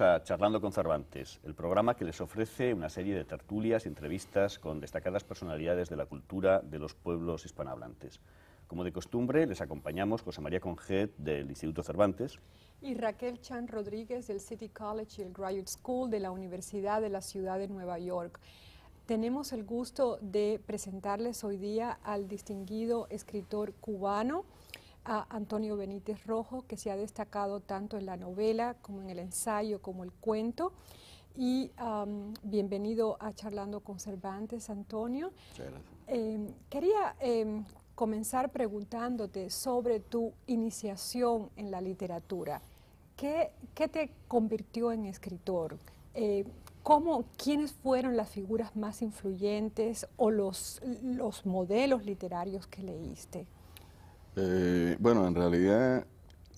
a Charlando con Cervantes, el programa que les ofrece una serie de tertulias y entrevistas con destacadas personalidades de la cultura de los pueblos hispanohablantes. Como de costumbre, les acompañamos José María Conjet del Instituto Cervantes. Y Raquel Chan Rodríguez del City College y el Graduate School de la Universidad de la Ciudad de Nueva York. Tenemos el gusto de presentarles hoy día al distinguido escritor cubano, a Antonio Benítez Rojo, que se ha destacado tanto en la novela como en el ensayo, como el cuento. Y bienvenido a Charlando con Cervantes, Antonio. Em, quería em, comenzar preguntándote sobre tu iniciación en la literatura. ¿Qué, qué te convirtió en escritor? Eh, ¿cómo, ¿Quiénes fueron las figuras más influyentes o los, los modelos literarios que leíste? Eh, bueno, en realidad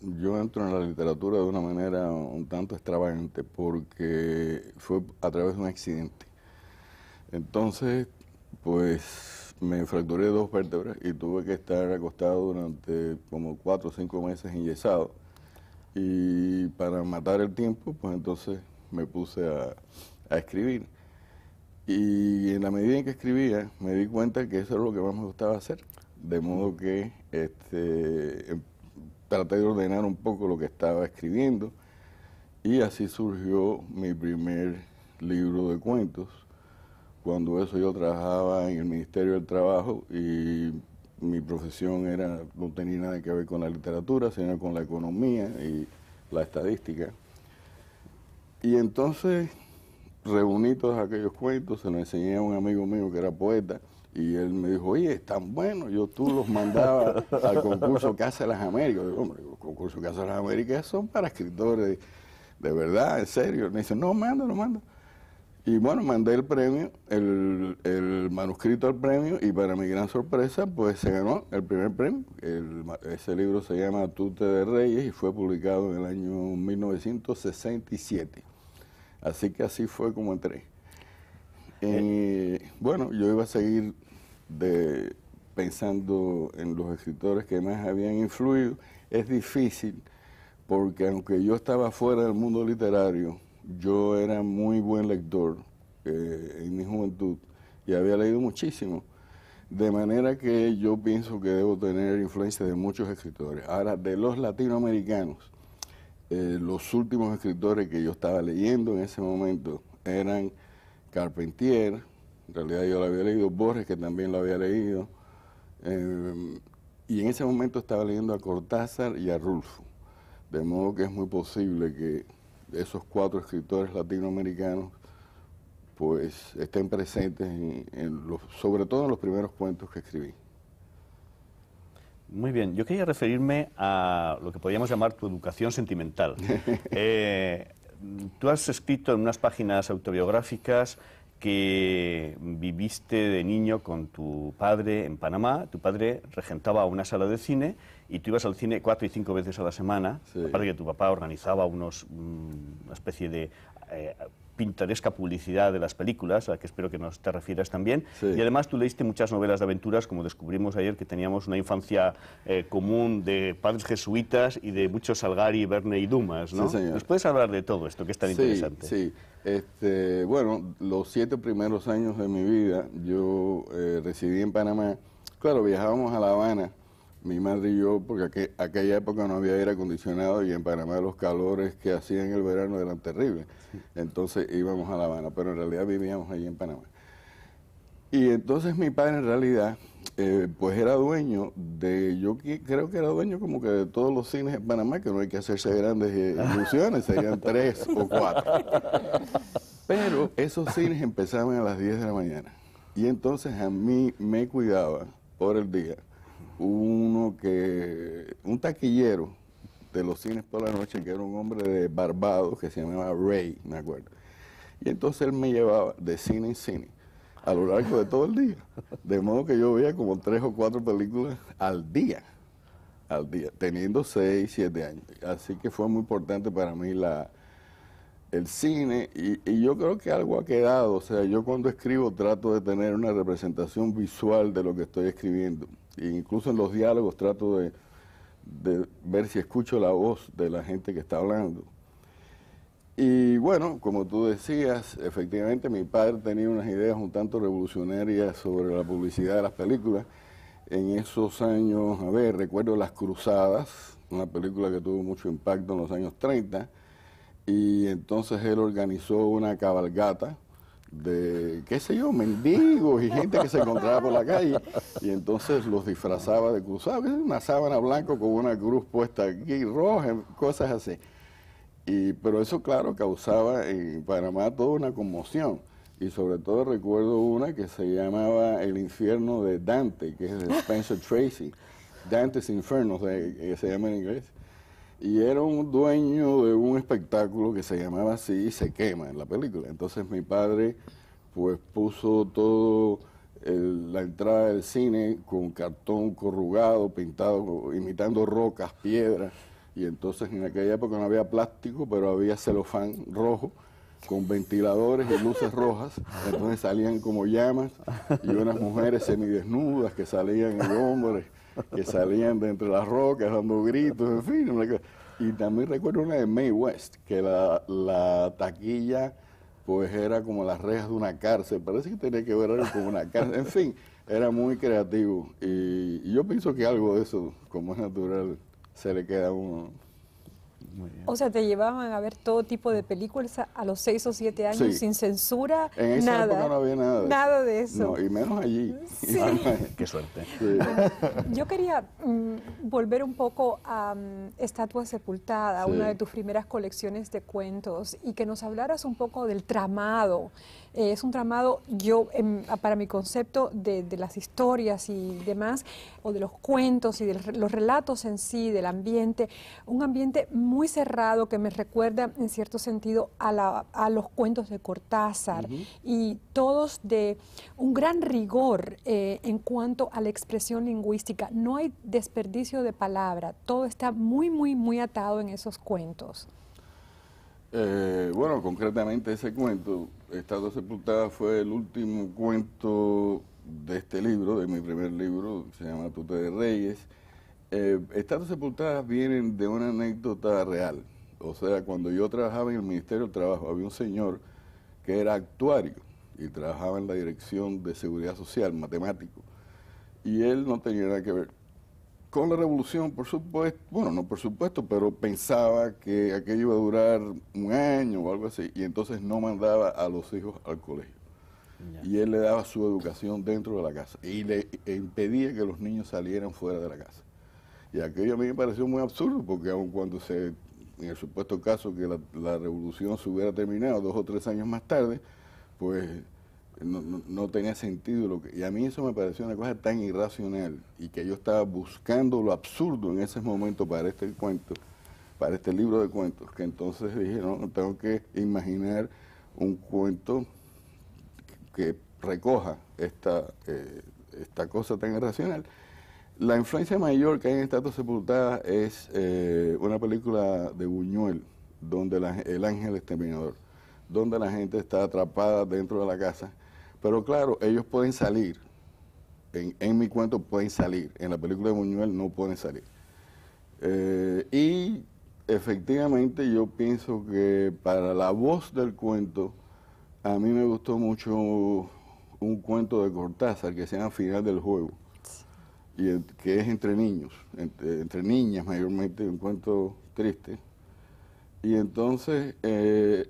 yo entro en la literatura de una manera un tanto extravagante porque fue a través de un accidente. Entonces, pues me fracturé dos vértebras y tuve que estar acostado durante como cuatro o cinco meses enyesado. Y para matar el tiempo, pues entonces me puse a, a escribir. Y en la medida en que escribía, me di cuenta que eso es lo que más me gustaba hacer de modo que este, em, traté de ordenar un poco lo que estaba escribiendo y así surgió mi primer libro de cuentos. Cuando eso yo trabajaba en el Ministerio del Trabajo y mi profesión era no tenía nada que ver con la literatura, sino con la economía y la estadística. Y entonces reuní todos aquellos cuentos, se los enseñé a un amigo mío que era poeta y él me dijo, oye, están buenos, yo tú los mandaba al concurso Casa de las Américas. Yo hombre, los concursos Casa de las Américas son para escritores, de verdad, en serio. Me dice, no, manda, no manda. Y bueno, mandé el premio, el, manuscrito al premio, y para mi gran sorpresa, pues se ganó el primer premio. ese libro se llama Tute de Reyes y fue publicado en el año 1967. Así que así fue como entré. Eh. Eh, bueno, yo iba a seguir de, pensando en los escritores que más habían influido, es difícil porque aunque yo estaba fuera del mundo literario, yo era muy buen lector eh, en mi juventud y había leído muchísimo. De manera que yo pienso que debo tener influencia de muchos escritores. Ahora, de los latinoamericanos, eh, los últimos escritores que yo estaba leyendo en ese momento eran Carpentier, en realidad yo la había leído, Borges, que también lo había leído. Eh, y en ese momento estaba leyendo a Cortázar y a Rulfo. De modo que es muy posible que esos cuatro escritores latinoamericanos pues estén presentes en, los, sobre todo en los primeros cuentos que escribí. Muy bien, yo quería referirme a lo que podríamos llamar tu educación sentimental. Eh, tú has escrito en unas páginas autobiográficas que viviste de niño con tu padre en Panamá. Tu padre regentaba una sala de cine y tú ibas al cine cuatro y cinco veces a la semana. Sí. Aparte que tu papá organizaba mm, una especie de eh, pintoresca publicidad de las películas, a la que espero que nos te refieras también. Y además tú leíste muchas novelas de aventuras, como descubrimos ayer que teníamos una infancia eh, común de padres jesuitas y de muchos Salgari, Verne y Dumas. ¿no? ¿Nos puedes hablar de todo esto que es tan interesante? Este, bueno, los siete primeros años de mi vida yo eh, residí en Panamá. Claro, viajábamos a La Habana, mi madre y yo, porque aquella época no había aire acondicionado y en Panamá los calores que hacían el verano eran terribles. Entonces íbamos a La Habana, pero en realidad vivíamos allí en Panamá. Y entonces mi padre en realidad, eh, pues era dueño de, yo creo que era dueño como que de todos los cines en Panamá, que no hay que hacerse grandes eh, ilusiones, serían tres o cuatro. Pero esos cines empezaban a las 10 de la mañana. Y entonces a mí me cuidaba por el día uno que, un taquillero de los cines por la noche, que era un hombre de Barbados que se llamaba Ray, me acuerdo. Y entonces él me llevaba de cine en cine a lo largo de todo el día. De modo que yo veía como tres o cuatro películas al día, al día, teniendo seis, siete años. Así que fue muy importante para mí la, el cine y, yo creo que algo ha quedado. O sea, yo cuando escribo trato de tener una representación visual de lo que estoy escribiendo. E incluso en los diálogos trato de ver si escucho la voz de la gente que está hablando y bueno, como tú decías, efectivamente mi padre tenía unas ideas un tanto revolucionarias sobre la publicidad de las películas. En esos años, a ver, recuerdo Las Cruzadas, una película que tuvo mucho impacto en los años 30, y entonces él organizó una cabalgata de, qué sé yo, mendigos y gente que se encontraba por la calle, y entonces los disfrazaba de cruzados, una sábana blanca con una cruz puesta aquí, roja, cosas así. Y, pero eso, claro, causaba en Panamá toda una conmoción. Y sobre todo recuerdo una que se llamaba El infierno de Dante, que es de Spencer Tracy. Dante's Inferno se, se llama en inglés. Y era un dueño de un espectáculo que se llamaba así se quema en la película. Entonces mi padre pues puso todo la entrada del cine con cartón corrugado, pintado, imitando rocas, piedras y entonces en aquella época no había plástico, pero había celofán rojo con ventiladores y luces rojas, entonces salían como llamas y unas mujeres semidesnudas que salían y hombres que salían de entre las rocas dando gritos, en fin. y también recuerdo una de May West, que la, taquilla pues era como las rejas de una cárcel, parece que tenía que ver algo con una cárcel, en fin, era muy creativo y yo pienso que algo de eso, como es natural, se le queda un... O sea, te llevaban a ver todo tipo de películas a los seis o siete años sin censura, en nada. no había nada. De eso. y menos allí. Qué suerte. Yo quería mm, volver un poco a mm, Estatua Sepultada, una de tus primeras colecciones de cuentos, y que nos hablaras un poco del tramado. Eh, es un tramado, yo, em, para mi concepto, de, las historias y demás, o de los cuentos y de los relatos en sí, del ambiente, un ambiente muy cerrado que me recuerda en cierto sentido a, los cuentos de Cortázar y todos de un gran rigor eh, en cuanto a la expresión lingüística. No hay desperdicio de palabra, todo está muy, muy, muy atado en esos cuentos. Eh, bueno, concretamente ese cuento, Estado Sepultada, fue el último cuento de este libro, de mi primer libro, se llama Tute de Reyes. Eh, estas sepultadas vienen de una anécdota real. O sea, cuando yo trabajaba en el Ministerio de Trabajo, había un señor que era actuario y trabajaba en la Dirección de Seguridad Social, matemático. Y él no tenía nada que ver con la revolución, por supuesto, bueno, no por supuesto, pero pensaba que aquello iba a durar un año o algo así, y entonces no mandaba a los hijos al colegio. Y él le daba su educación dentro de la casa y le e, impedía que los niños salieran fuera de la casa. Y aquello a mí me pareció muy absurdo, porque aun cuando se, en el supuesto caso que la, revolución se hubiera terminado dos o tres años más tarde, pues no, tenía sentido. Lo que, y a mí eso me pareció una cosa tan irracional y que yo estaba buscando lo absurdo en ese momento para este cuento, para este libro de cuentos, que entonces dije, no, tengo que imaginar un cuento que recoja esta, eh, esta cosa tan irracional. La influencia mayor que hay en Estatua Sepultada es eh, una película de Buñuel, donde el ángel exterminador, donde la gente está atrapada dentro de la casa. Pero claro, ellos pueden salir, en, mi cuento pueden salir, en la película de Buñuel no pueden salir. Eh, y efectivamente yo pienso que para la voz del cuento, a mí me gustó mucho un cuento de Cortázar que se llama Final del Juego que es entre niños, eh, entre, niñas mayormente, un cuento triste. Y entonces eh,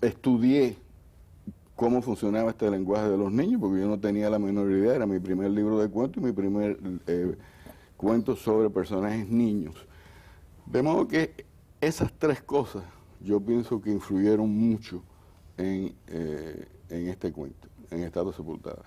estudié cómo funcionaba este lenguaje de los niños, porque yo no tenía la menor idea, era mi primer libro de cuentos y mi primer eh, cuento sobre personajes niños. De modo que esas tres cosas yo pienso que influyeron mucho en, en este cuento, en Estados Sepultadas.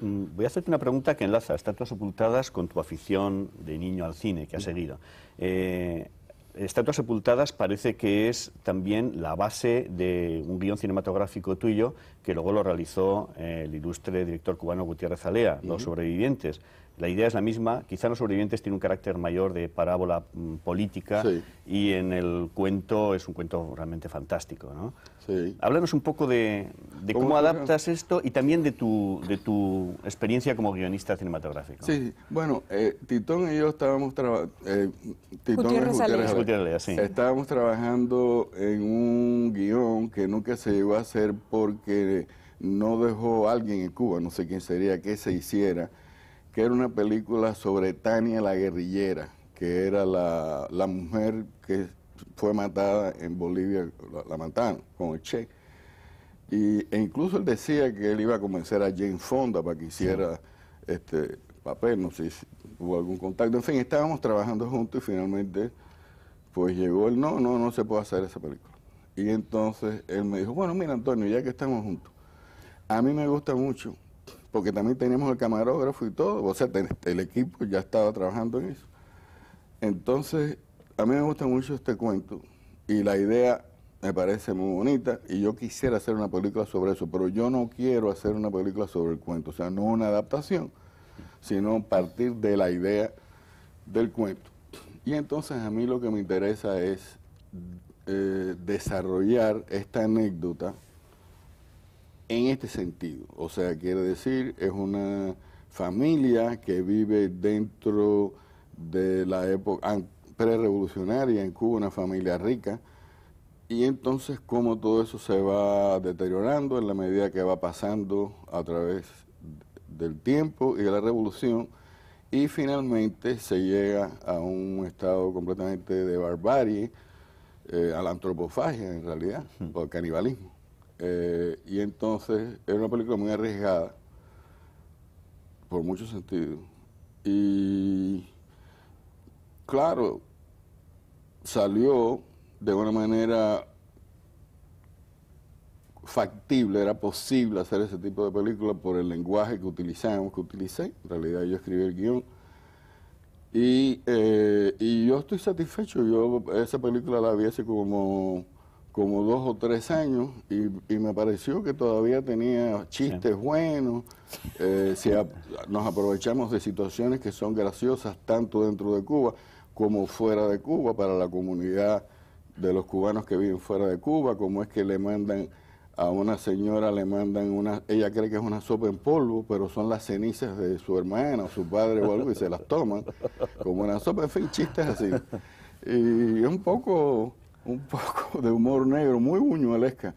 Mm, voy a hacerte una pregunta que enlaza estatuas sepultadas con tu afición de niño al cine que has seguido. Eh, estatuas sepultadas parece que es también la base de un guión cinematográfico tuyo que luego lo realizó eh, el ilustre director cubano Gutiérrez Alea, Los sobrevivientes la idea es la misma, quizá los sobrevivientes tiene un carácter mayor de parábola mm, política y en el cuento es un cuento realmente fantástico. ¿no? Háblanos un poco de, cómo, adaptas esto y también de tu, de tu experiencia como guionista cinematográfico. Sí, bueno, eh, Titón y yo estábamos trabajando... Eh, estábamos trabajando en un guión que nunca se llegó a hacer porque no dejó a alguien en Cuba, no sé quién sería, que se hiciera que era una película sobre Tania la guerrillera, que era la, mujer que fue matada en Bolivia, la, mataron con el Che. e incluso él decía que él iba a convencer a Jane Fonda para que hiciera este papel, no sé si hubo algún contacto. En fin, estábamos trabajando juntos y finalmente pues llegó EL no, no, no se puede hacer esa película. Y entonces él me dijo, bueno, mira Antonio, ya que estamos juntos, a mí me gusta mucho porque también teníamos el camarógrafo y todo, o sea, el equipo ya estaba trabajando en eso. Entonces, a mí me gusta mucho este cuento y la idea me parece muy bonita y yo quisiera hacer una película sobre eso, pero yo no quiero hacer una película sobre el cuento, o sea, no una adaptación, sino partir de la idea del cuento. Y entonces a mí lo que me interesa es eh, desarrollar esta anécdota en este sentido. O sea, quiere decir, es una familia que vive dentro de la época prerevolucionaria en Cuba, una familia rica, y entonces cómo todo eso se va deteriorando en la medida que va pasando a través del tiempo y de la revolución, y finalmente se llega a un estado completamente de barbarie, eh, a la antropofagia en realidad, hmm. o al canibalismo. Eh, y entonces era una película muy arriesgada, por muchos sentidos. Y claro, salió de una manera factible, era posible hacer ese tipo de película por el lenguaje que utilizamos, que utilicé. En realidad yo escribí el guión. Y, eh, yo estoy satisfecho. Yo esa película la vi hace como como dos o tres años y, me pareció que todavía tenía chistes buenos, eh, nos aprovechamos de situaciones que son graciosas tanto dentro de Cuba como fuera de Cuba para la comunidad de los cubanos que viven fuera de Cuba, como es que le mandan a una señora, le mandan una, ella cree que es una sopa en polvo, pero son las cenizas de su hermana o su padre o algo y se las toman como una sopa, en fin, chistes así. Y es un poco un poco de humor negro, muy buñuelesca.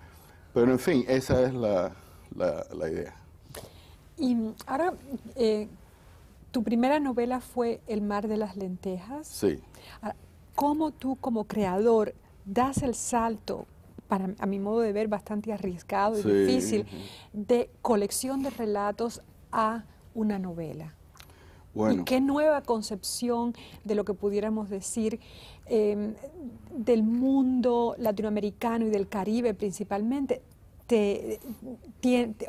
Pero en fin, esa es la, la, idea. Y ahora, eh, tu primera novela fue El mar de las lentejas. Sí. Ah, ¿Cómo tú como creador das el salto, para, a mi modo de ver bastante arriesgado y difícil, de colección de relatos a una novela? ¿Y qué nueva concepción de lo que pudiéramos decir em, del mundo latinoamericano y del Caribe principalmente te,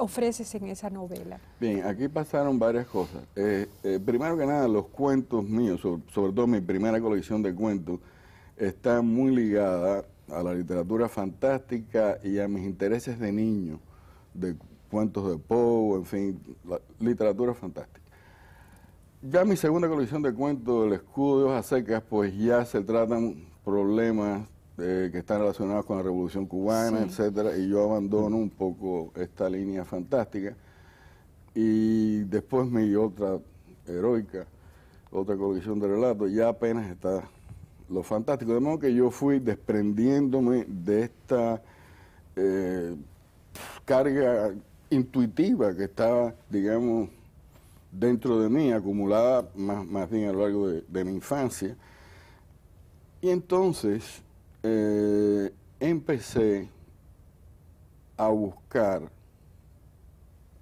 ofreces en esa novela? Bien, aquí pasaron varias cosas. Eh, eh, primero que nada, los cuentos míos, sobre, todo mi primera colección de cuentos, está muy ligada a la literatura fantástica y a mis intereses de niño, de cuentos de Poe, en fin, literatura fantástica. Ya mi segunda colección de cuentos, El escudo de hojas secas, pues ya se tratan problemas eh, que están relacionados con la Revolución Cubana, etc. etcétera, y yo abandono un poco esta línea fantástica. Y después mi otra heroica, otra colección de relatos, ya apenas está lo fantástico. De modo que yo fui desprendiéndome de esta eh, carga intuitiva que estaba, digamos, dentro de mí, acumulada más, más bien a lo largo de, mi infancia. Y entonces eh, empecé a buscar,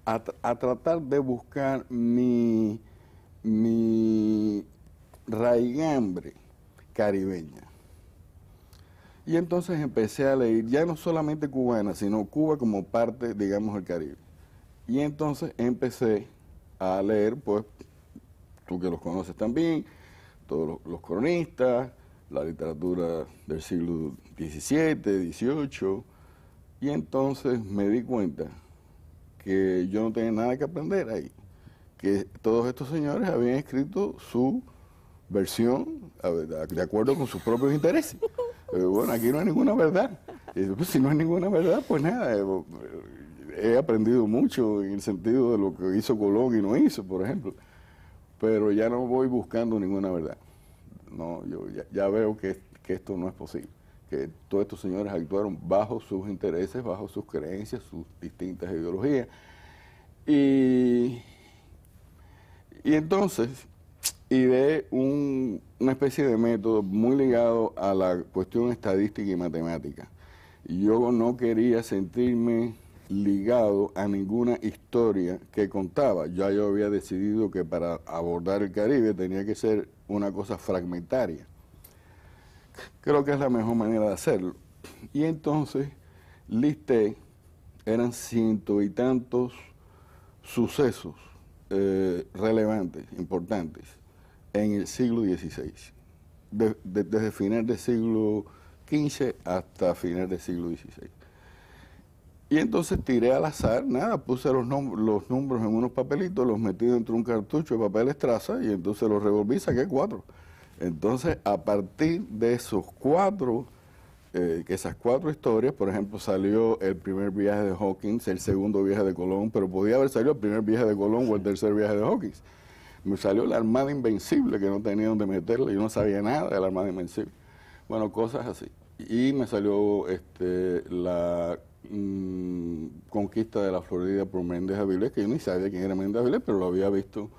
a, a tratar de buscar mi, mi raigambre caribeña. Y entonces empecé a leer, ya no solamente cubana, sino Cuba como parte, digamos, del Caribe. Y entonces empecé a leer, pues tú que los conoces también, todos los, cronistas, la literatura del siglo XVII, XVIII, y entonces me di cuenta que yo no tenía nada que aprender ahí, que todos estos señores habían escrito su versión de acuerdo con sus propios intereses. bueno, aquí no hay ninguna verdad. Pues, si no hay ninguna verdad, pues nada. Eh, he aprendido mucho en el sentido de lo que hizo Colón y no hizo, por ejemplo. Pero ya no voy buscando ninguna verdad. No, yo ya, veo que, esto no es posible. Que todos estos señores actuaron bajo sus intereses, bajo sus creencias, sus distintas ideologías. Y, y entonces ideé un, una especie de método muy ligado a la cuestión estadística y matemática. Yo no quería sentirme ligado a ninguna historia que contaba. Ya yo había decidido que para abordar el Caribe tenía que ser una cosa fragmentaria. Creo que es la mejor manera de hacerlo. Y entonces listé, eran ciento y tantos sucesos eh, relevantes, importantes, en el siglo XVI, desde final del siglo XV hasta final del siglo XVI. Y entonces tiré al azar, nada, puse los, los números en unos papelitos, los metí dentro de un cartucho de papel estraza y entonces los revolví y saqué cuatro. Entonces, a partir de esos cuatro, eh, que esas cuatro historias, por ejemplo, salió el primer viaje de Hawkins, el segundo viaje de Colón, pero podía haber salido el primer viaje de Colón o el tercer viaje de Hawkins. Me salió la Armada Invencible, que no tenía dónde meterla, yo no sabía nada de la Armada Invencible. Bueno, cosas así. Y me salió este, la Mm, conquista de la Florida por Méndez Avilés, que yo ni sabía quién era Méndez Avilés, pero lo había visto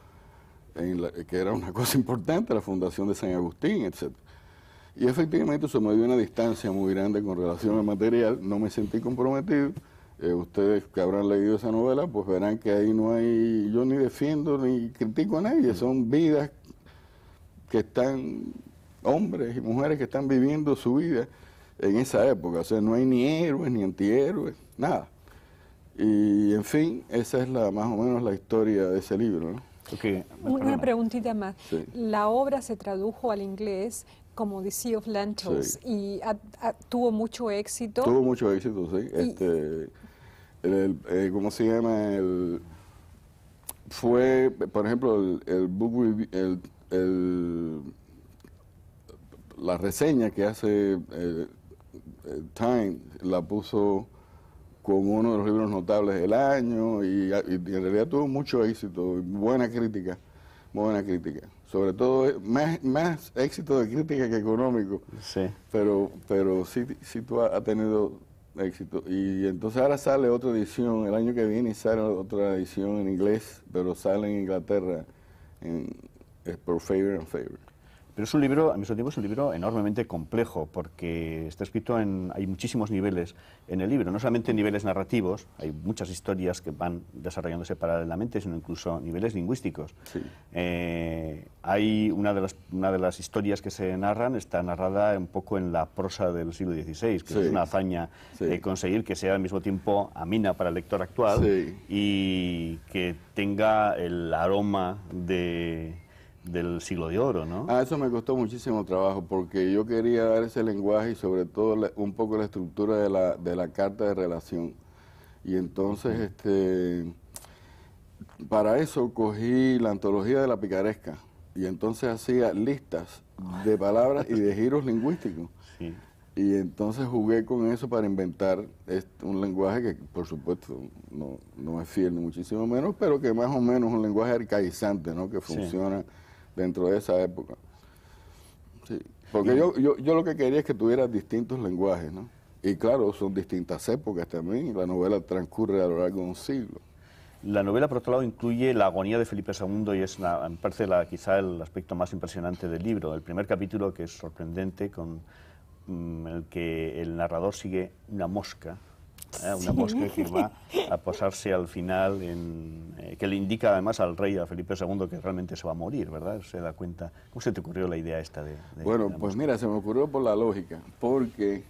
en que era una cosa importante, la fundación de San Agustín, etc. Y efectivamente se me dio una distancia muy grande con relación al material, no me sentí comprometido. Eh, ustedes que habrán leído esa novela, pues verán que ahí no hay, yo ni defiendo ni critico a nadie, mm. son vidas que están, hombres y mujeres que están viviendo su vida en esa época. O sea, no hay ni héroes ni antihéroes, nada. Y en fin, esa es la más o menos la historia de ese libro. ¿no? Una preguntita más. La obra se tradujo al inglés como The Sea of Lentils y tuvo mucho éxito. Tuvo mucho éxito, sí. Este, eh, ¿Cómo se llama? El, fue, por ejemplo, el, la reseña que hace eh, Time la puso como uno de los libros notables del año y, en realidad tuvo mucho éxito, buena crítica, buena crítica. Sobre todo, más, más éxito de crítica que económico. Sí. Pero, pero sí, sí tú ha, tenido éxito. Y entonces ahora sale otra edición, el año que viene sale otra edición en inglés, pero sale en Inglaterra, en, por Favor and Favor. Pero es un libro, a mismo tiempo, es un libro enormemente complejo, porque está escrito en. hay muchísimos niveles en el libro, no solamente niveles narrativos, hay muchas historias que van desarrollándose paralelamente, sino incluso niveles lingüísticos. Eh, hay una de, las, una de las historias que se narran, está narrada un poco en la prosa del siglo XVI, que es una hazaña de conseguir que sea al mismo tiempo amina para el lector actual y que tenga el aroma de del siglo de oro, ¿no? Ah, eso me costó muchísimo trabajo porque yo quería dar ese lenguaje y sobre todo un poco la estructura de la, de la carta de relación. Y entonces, este, para eso cogí la antología de la picaresca y entonces hacía listas de palabras y de giros lingüísticos. Y entonces jugué con eso para inventar un lenguaje que, por supuesto, no, es fiel ni muchísimo menos, pero que más o menos es un lenguaje arcaizante, ¿no? Que funciona dentro de esa época. Sí, porque yo, yo, yo, lo que quería es que tuvieras distintos lenguajes, ¿no? Y claro, son distintas épocas también, la novela transcurre a lo largo de un siglo. La novela, por otro lado, incluye la agonía de Felipe II y es, me parece, quizá el aspecto más impresionante del libro. El primer capítulo, que es sorprendente, con mm, el que el narrador sigue una mosca eh, una sí. mosca que va a posarse al final, en, eh, que le indica además al rey, a Felipe II, que realmente se va a morir, ¿verdad? Se da cuenta. ¿Cómo se te ocurrió la idea esta de... bueno, pues mira, se me ocurrió por la lógica, porque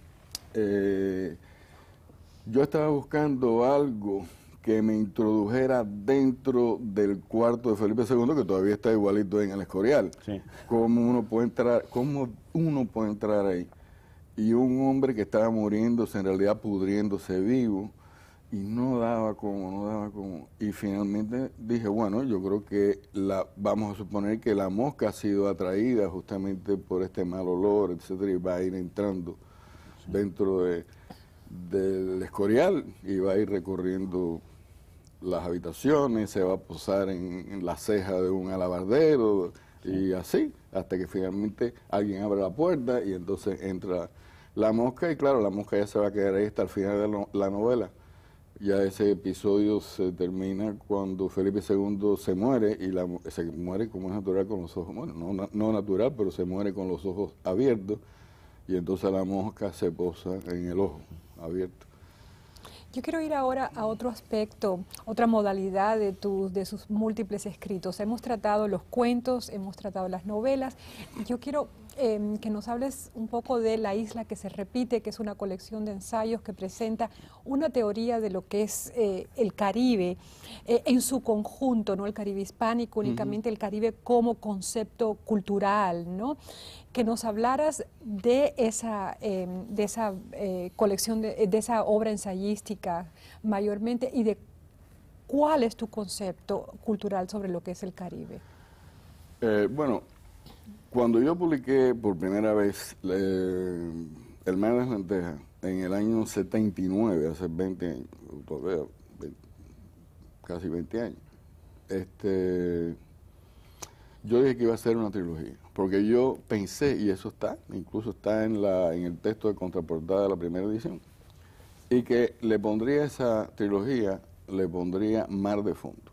eh, yo estaba buscando algo que me introdujera dentro del cuarto de Felipe II, que todavía está igualito en el Escorial. Sí. uno puede entrar, cómo uno puede entrar ahí? y un hombre que estaba muriéndose, en realidad pudriéndose vivo, y no daba como, no daba como. Y finalmente dije, bueno, yo creo que la, vamos a suponer que la mosca ha sido atraída justamente por este mal olor, etcétera, y va a ir entrando dentro del escorial y va a ir recorriendo las habitaciones, se va a posar en, la ceja de un alabardero y así, hasta que finalmente alguien abre la puerta y entonces entra la mosca y claro, la mosca ya se va a quedar ahí hasta el final de la novela. Ya ese episodio se termina cuando Felipe II se muere y la, se muere como es natural con los ojos, bueno, no, no natural, pero se muere con los ojos abiertos y entonces la mosca se posa en el ojo abierto. Yo quiero ir ahora a otro aspecto, otra modalidad de, tus, de sus múltiples escritos. Hemos tratado los cuentos, hemos tratado las novelas. Yo quiero Em, que nos hables un poco de La Isla que se repite, que es una colección de ensayos que presenta una teoría de lo que es eh, el Caribe eh, en su conjunto, no el Caribe hispánico, únicamente el Caribe como concepto cultural, ¿no? Que nos hablaras de esa, em, de esa eh, colección, de, de esa obra ensayística mayormente y de cuál es tu concepto cultural sobre lo que es el Caribe. bueno, cuando yo publiqué por primera vez eh, El Mar de las en el año 79, hace 20 años, casi 20 años, este, yo dije que iba a ser una trilogía, porque yo pensé, y eso está, incluso está en, la, en el texto de contraportada de la primera edición, y que le pondría esa trilogía, le pondría Mar de Fondo,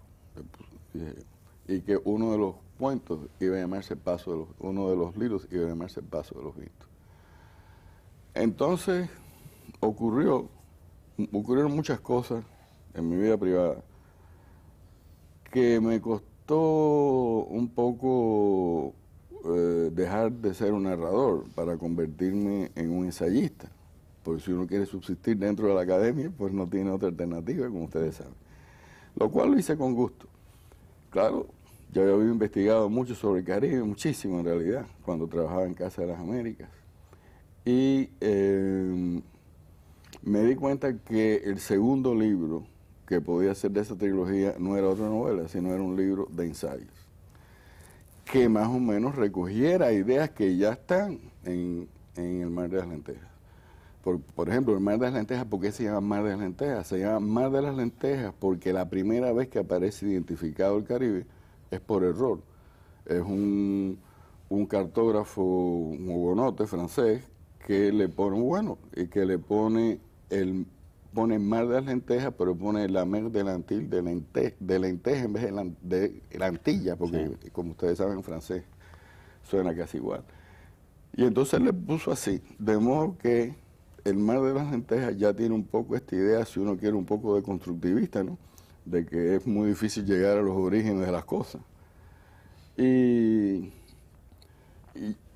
y que uno de los cuentos iba a llamarse paso de los, uno de los libros iba a llamarse paso de los Vistos. Entonces ocurrió, ocurrieron muchas cosas en mi vida privada que me costó un poco eh, dejar de ser un narrador para convertirme en un ensayista. Porque si uno quiere subsistir dentro de la academia, pues no tiene otra alternativa, como ustedes saben. Lo cual lo hice con gusto. Claro, yo había investigado mucho sobre el Caribe, muchísimo en realidad, cuando trabajaba en Casa de las Américas. Y em, me di cuenta que el segundo libro que podía ser de esa trilogía no era otra novela, sino era un libro de ensayos que más o menos recogiera ideas que ya están en, el Mar de las Lentejas. Por, por, ejemplo, el Mar de las Lentejas, ¿por qué se llama Mar de las Lentejas? Se llama Mar de las Lentejas porque la primera vez que aparece identificado el Caribe es por error. Es un, cartógrafo, un hugonote francés, que le pone, bueno, y que le pone el pone mar de las lentejas, pero pone la mer de de, lente, lenteja en vez de, la, de lantilla, porque como ustedes saben en francés suena casi igual. Y entonces le puso así, de modo que el mar de las lentejas ya tiene un poco esta idea, si uno quiere, un poco de constructivista, ¿no? de que es muy difícil llegar a los orígenes de las cosas. Y,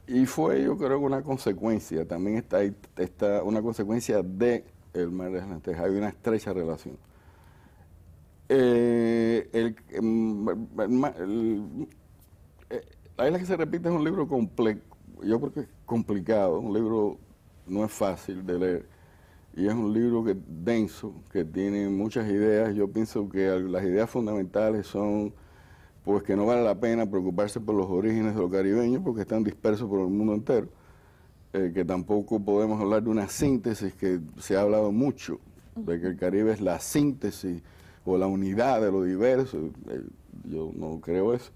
y, fue, yo creo, una consecuencia, también está, está una consecuencia de el mar de hay una estrecha relación. Eh, el, em, eh, la isla que se repite es un libro complejo, yo creo que es complicado, un libro no es fácil de leer, y es un libro que, denso, que tiene muchas ideas. Yo pienso que las ideas fundamentales son pues que no vale la pena preocuparse por los orígenes de los caribeños porque están dispersos por el mundo entero, eh, que tampoco podemos hablar de una síntesis que se ha hablado mucho, de que el Caribe es la síntesis o la unidad de lo diverso, eh, yo no creo eso.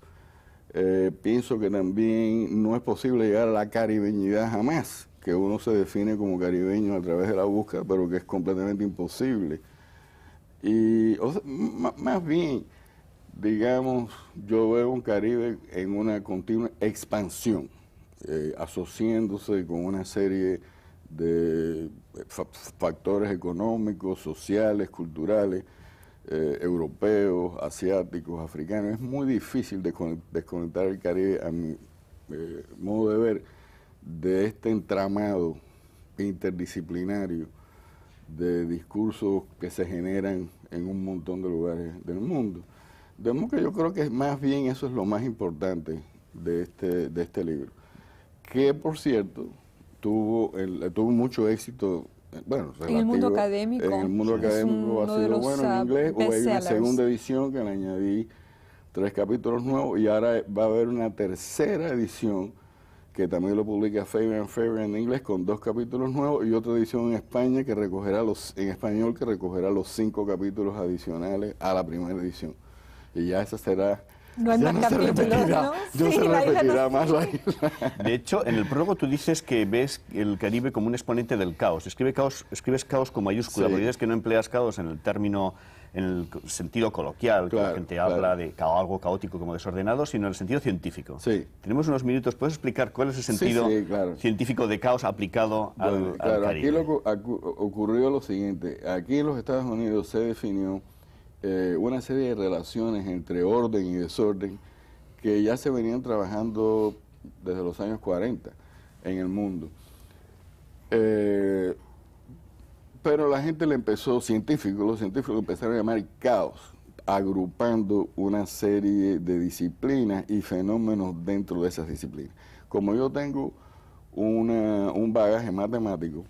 Eh, pienso que también no es posible llegar a la caribeñidad jamás que uno se define como caribeño a través de la búsqueda, pero que es completamente imposible. Y más bien, digamos, yo veo un Caribe en una continua expansión, eh, asociándose con una serie de eh, factores económicos, sociales, culturales, eh, europeos, asiáticos, africanos. Es muy difícil desconectar el Caribe a mi modo de ver de este entramado interdisciplinario de discursos que se generan en un montón de lugares del mundo. De que yo creo que más bien eso es lo más importante de este, de este libro, que por cierto tuvo, el, tuvo mucho éxito bueno, en el mundo académico. En el mundo académico ha sido bueno en inglés, o una segunda edición que le añadí tres capítulos nuevos y ahora va a haber una tercera edición que también lo publica Faber and Faber en inglés con dos capítulos nuevos y otra edición en España que recogerá los en español que recogerá los cinco capítulos adicionales a la primera edición y ya esa será no hay ya no capítulos, se repetirá, ¿no? se repetirá más la isla. De hecho, en el prólogo tú dices que ves el Caribe como un exponente del caos. Escribe caos escribes caos con mayúscula, pero dices que no empleas caos en el término en el sentido coloquial, que la gente habla de algo caótico como desordenado, sino en el sentido científico. Sí. Tenemos unos minutos, ¿puedes explicar cuál es el sentido científico de caos aplicado al, claro, Aquí lo, ocurrió lo siguiente, aquí en los Estados Unidos se definió eh, una serie de relaciones entre orden y desorden que ya se venían trabajando desde los años 40 en el mundo. Eh, pero la gente le empezó, científicos, los científicos empezaron a llamar caos, agrupando una serie de disciplinas y fenómenos dentro de esas disciplinas. Como yo tengo un bagaje matemático,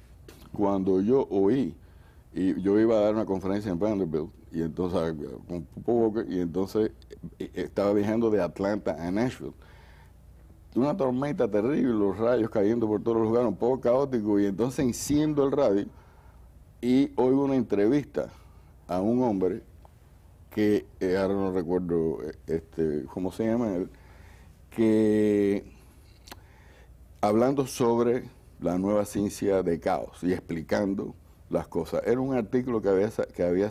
cuando yo oí, y yo iba a dar una conferencia en Vanderbilt, y entonces, y entonces e, e, estaba viajando de Atlanta a Nashville. Una tormenta terrible, los rayos cayendo por todos los lugares, un poco caótico, y entonces enciendo el radio y oigo una entrevista a un hombre que eh, ahora no recuerdo eh, este, cómo se llama él, que hablando sobre la nueva ciencia de caos y explicando las cosas. Era un artículo que había, que había,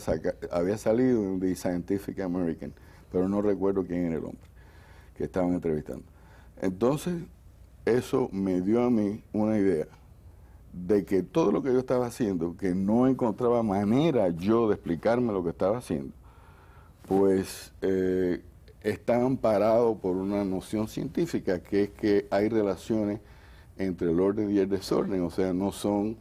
había salido en The Scientific American, pero no recuerdo quién era el hombre que estaban entrevistando. Entonces, eso me dio a mí una idea de que todo lo que yo estaba haciendo, que no encontraba manera yo de explicarme lo que estaba haciendo, pues eh, está amparado por una noción científica, que es que hay relaciones entre el orden y el desorden, o sea, no son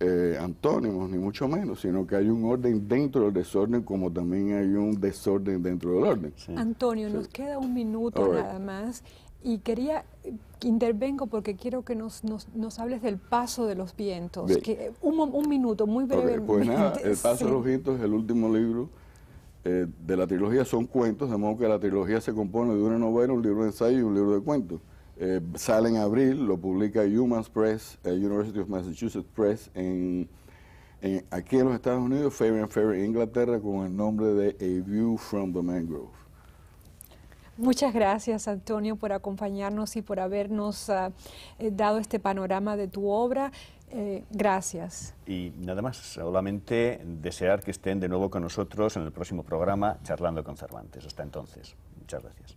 eh, antónimos, ni mucho menos, sino que hay un orden dentro del desorden como también hay un desorden dentro del orden. Antonio, nos queda un minuto nada más. Y quería, intervengo porque quiero que nos, nos, hables del paso de los vientos. Que, un, minuto, muy pues brevemente. pues nada, El paso de los vientos es el último libro eh, de la trilogía, son cuentos, de modo que la trilogía se compone de una novela, un libro de ensayo y un libro de cuentos. Eh, sale en abril, lo publica Humans Press, eh, University of Massachusetts Press, en, aquí en los Estados Unidos, Fair and Fair, Inglaterra, con el nombre de A View from the Mangrove. Muchas gracias, Antonio, por acompañarnos y por habernos ah, eh, dado este panorama de tu obra. Eh, gracias. Y nada más, solamente desear que estén de nuevo con nosotros en el próximo programa Charlando con Cervantes. Hasta entonces, muchas gracias.